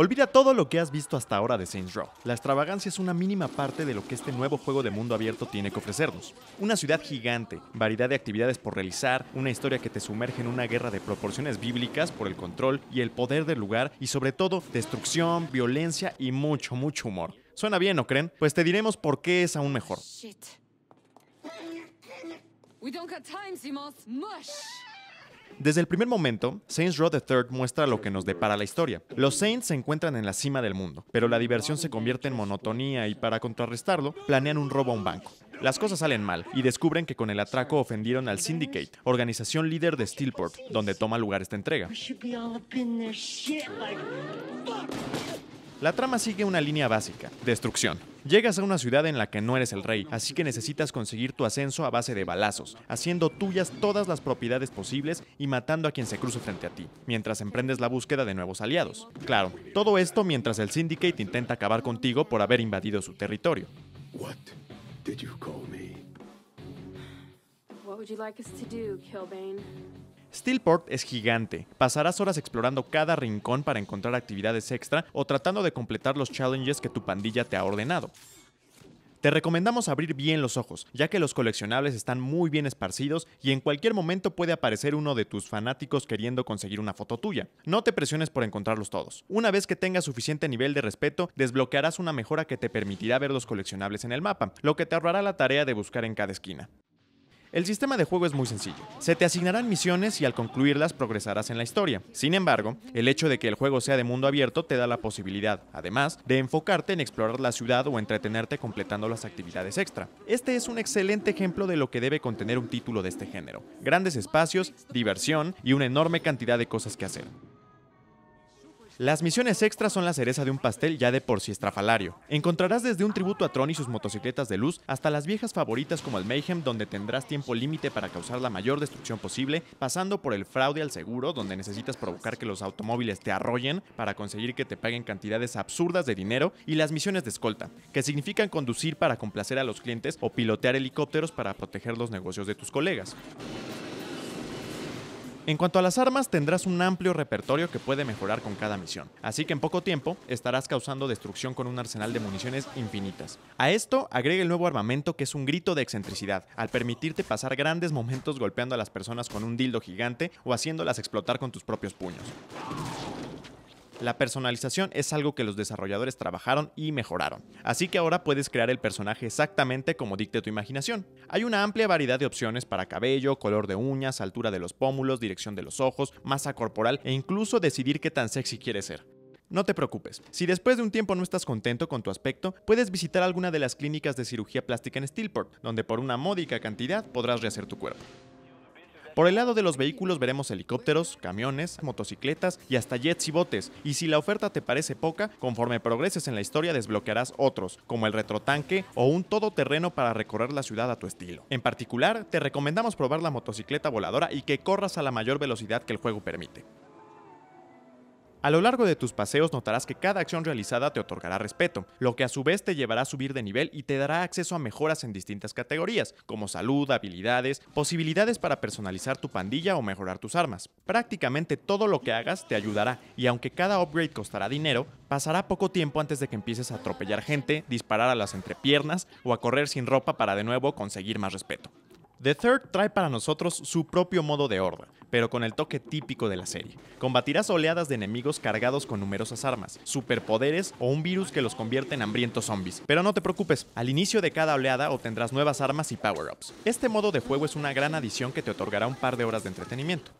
Olvida todo lo que has visto hasta ahora de Saints Row. La extravagancia es una mínima parte de lo que este nuevo juego de mundo abierto tiene que ofrecernos. Una ciudad gigante, variedad de actividades por realizar, una historia que te sumerge en una guerra de proporciones bíblicas por el control y el poder del lugar y sobre todo destrucción, violencia y mucho, mucho humor. ¿Suena bien, no creen? Pues te diremos por qué es aún mejor. Desde el primer momento, Saints Row the Third muestra lo que nos depara la historia. Los Saints se encuentran en la cima del mundo, pero la diversión se convierte en monotonía y para contrarrestarlo, planean un robo a un banco. Las cosas salen mal y descubren que con el atraco ofendieron al Syndicate, organización líder de Steelport, donde toma lugar esta entrega. La trama sigue una línea básica, destrucción. Llegas a una ciudad en la que no eres el rey, así que necesitas conseguir tu ascenso a base de balazos, haciendo tuyas todas las propiedades posibles y matando a quien se cruce frente a ti, mientras emprendes la búsqueda de nuevos aliados. Claro, todo esto mientras el Syndicate intenta acabar contigo por haber invadido su territorio. Steelport es gigante. Pasarás horas explorando cada rincón para encontrar actividades extra o tratando de completar los challenges que tu pandilla te ha ordenado. Te recomendamos abrir bien los ojos, ya que los coleccionables están muy bien esparcidos y en cualquier momento puede aparecer uno de tus fanáticos queriendo conseguir una foto tuya. No te presiones por encontrarlos todos. Una vez que tengas suficiente nivel de respeto, desbloquearás una mejora que te permitirá ver los coleccionables en el mapa, lo que te ahorrará la tarea de buscar en cada esquina. El sistema de juego es muy sencillo. Se te asignarán misiones y al concluirlas progresarás en la historia. Sin embargo, el hecho de que el juego sea de mundo abierto te da la posibilidad, además, de enfocarte en explorar la ciudad o entretenerte completando las actividades extra. Este es un excelente ejemplo de lo que debe contener un título de este género. Grandes espacios, diversión y una enorme cantidad de cosas que hacer. Las misiones extras son la cereza de un pastel ya de por sí estrafalario. Encontrarás desde un tributo a Tron y sus motocicletas de luz hasta las viejas favoritas como el Mayhem, donde tendrás tiempo límite para causar la mayor destrucción posible, pasando por el fraude al seguro, donde necesitas provocar que los automóviles te arrollen para conseguir que te paguen cantidades absurdas de dinero, y las misiones de escolta, que significan conducir para complacer a los clientes o pilotear helicópteros para proteger los negocios de tus colegas. En cuanto a las armas, tendrás un amplio repertorio que puede mejorar con cada misión, así que en poco tiempo estarás causando destrucción con un arsenal de municiones infinitas. A esto agrega el nuevo armamento que es un grito de excentricidad, al permitirte pasar grandes momentos golpeando a las personas con un dildo gigante o haciéndolas explotar con tus propios puños. La personalización es algo que los desarrolladores trabajaron y mejoraron, así que ahora puedes crear el personaje exactamente como dicte tu imaginación. Hay una amplia variedad de opciones para cabello, color de uñas, altura de los pómulos, dirección de los ojos, masa corporal e incluso decidir qué tan sexy quieres ser. No te preocupes, si después de un tiempo no estás contento con tu aspecto, puedes visitar alguna de las clínicas de cirugía plástica en Steelport, donde por una módica cantidad podrás rehacer tu cuerpo. Por el lado de los vehículos veremos helicópteros, camiones, motocicletas y hasta jets y botes. Y si la oferta te parece poca, conforme progreses en la historia desbloquearás otros, como el retrotanque o un todoterreno para recorrer la ciudad a tu estilo. En particular, te recomendamos probar la motocicleta voladora y que corras a la mayor velocidad que el juego permite. A lo largo de tus paseos notarás que cada acción realizada te otorgará respeto, lo que a su vez te llevará a subir de nivel y te dará acceso a mejoras en distintas categorías, como salud, habilidades, posibilidades para personalizar tu pandilla o mejorar tus armas. Prácticamente todo lo que hagas te ayudará, y aunque cada upgrade costará dinero, pasará poco tiempo antes de que empieces a atropellar gente, disparar a las entrepiernas o a correr sin ropa para de nuevo conseguir más respeto. The Third trae para nosotros su propio modo de horda, pero con el toque típico de la serie. Combatirás oleadas de enemigos cargados con numerosas armas, superpoderes o un virus que los convierte en hambrientos zombies. Pero no te preocupes, al inicio de cada oleada obtendrás nuevas armas y power-ups. Este modo de juego es una gran adición que te otorgará un par de horas de entretenimiento.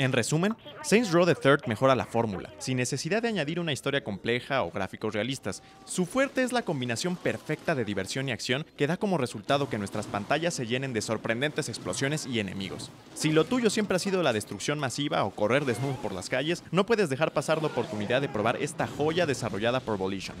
En resumen, Saints Row the Third mejora la fórmula, sin necesidad de añadir una historia compleja o gráficos realistas. Su fuerte es la combinación perfecta de diversión y acción que da como resultado que nuestras pantallas se llenen de sorprendentes explosiones y enemigos. Si lo tuyo siempre ha sido la destrucción masiva o correr desnudo por las calles, no puedes dejar pasar la oportunidad de probar esta joya desarrollada por Volition.